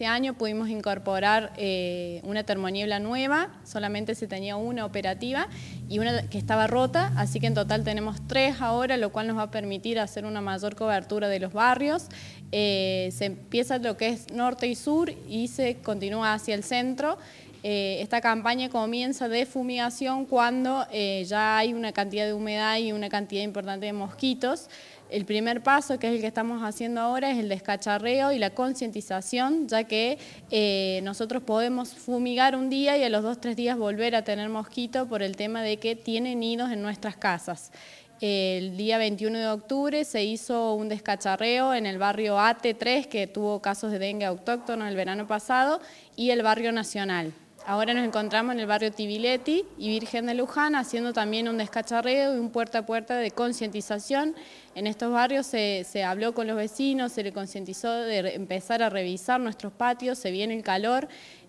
Este año pudimos incorporar eh, una termoniebla nueva, solamente se tenía una operativa y una que estaba rota, así que en total tenemos tres ahora, lo cual nos va a permitir hacer una mayor cobertura de los barrios. Eh, se empieza lo que es norte y sur y se continúa hacia el centro. Eh, esta campaña comienza de fumigación cuando eh, ya hay una cantidad de humedad y una cantidad importante de mosquitos. El primer paso, que es el que estamos haciendo ahora, es el descacharreo y la concientización, ya que eh, nosotros podemos fumigar un día y a los dos, tres días volver a tener mosquito por el tema de que tienen nidos en nuestras casas. El día 21 de octubre se hizo un descacharreo en el barrio AT3, que tuvo casos de dengue autóctono el verano pasado, y el barrio Nacional. Ahora nos encontramos en el barrio Tibiletti y Virgen de Luján haciendo también un descacharreo y un puerta a puerta de concientización. En estos barrios se, habló con los vecinos, se le concientizó de empezar a revisar nuestros patios, se viene el calor,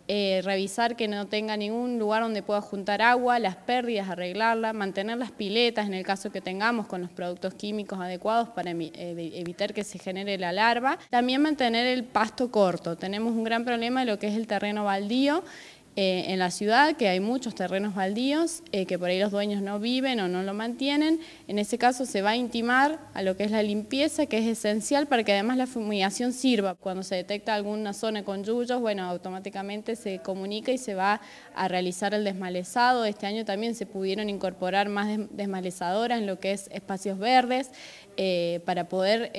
eh, revisar que no tenga ningún lugar donde pueda juntar agua, las pérdidas, arreglarla, mantener las piletas en el caso que tengamos con los productos químicos adecuados para eh, evitar que se genere la larva. También mantener el pasto corto, tenemos un gran problema en lo que es el terreno baldío, eh, en la ciudad, que hay muchos terrenos baldíos, eh, que por ahí los dueños no viven o no lo mantienen. En ese caso se va a intimar a lo que es la limpieza, que es esencial para que además la fumigación sirva. Cuando se detecta alguna zona con yuyos, bueno, automáticamente se comunica y se va a realizar el desmalezado. Este año también se pudieron incorporar más desmalezadoras en lo que es espacios verdes, eh, para poder,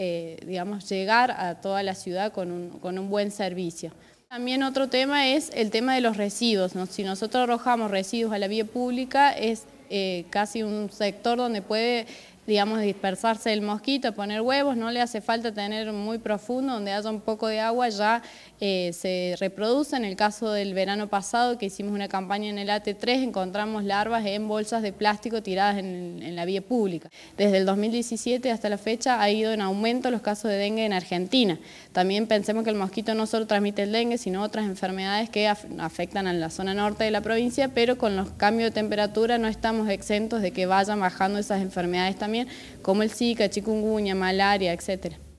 digamos, llegar a toda la ciudad con un buen servicio. También otro tema es el tema de los residuos. Si nosotros arrojamos residuos a la vía pública es eh, casi un sector donde puede digamos, dispersarse el mosquito, poner huevos, no le hace falta tener muy profundo, donde haya un poco de agua ya eh, se reproduce. En el caso del verano pasado que hicimos una campaña en el AT3, encontramos larvas en bolsas de plástico tiradas en, la vía pública. Desde el 2017 hasta la fecha ha ido en aumento los casos de dengue en Argentina. También pensemos que el mosquito no solo transmite el dengue, sino otras enfermedades que afectan a la zona norte de la provincia, pero con los cambios de temperatura no estamos exentos de que vayan bajando esas enfermedades también como el Zika, chikungunya, malaria, etcétera.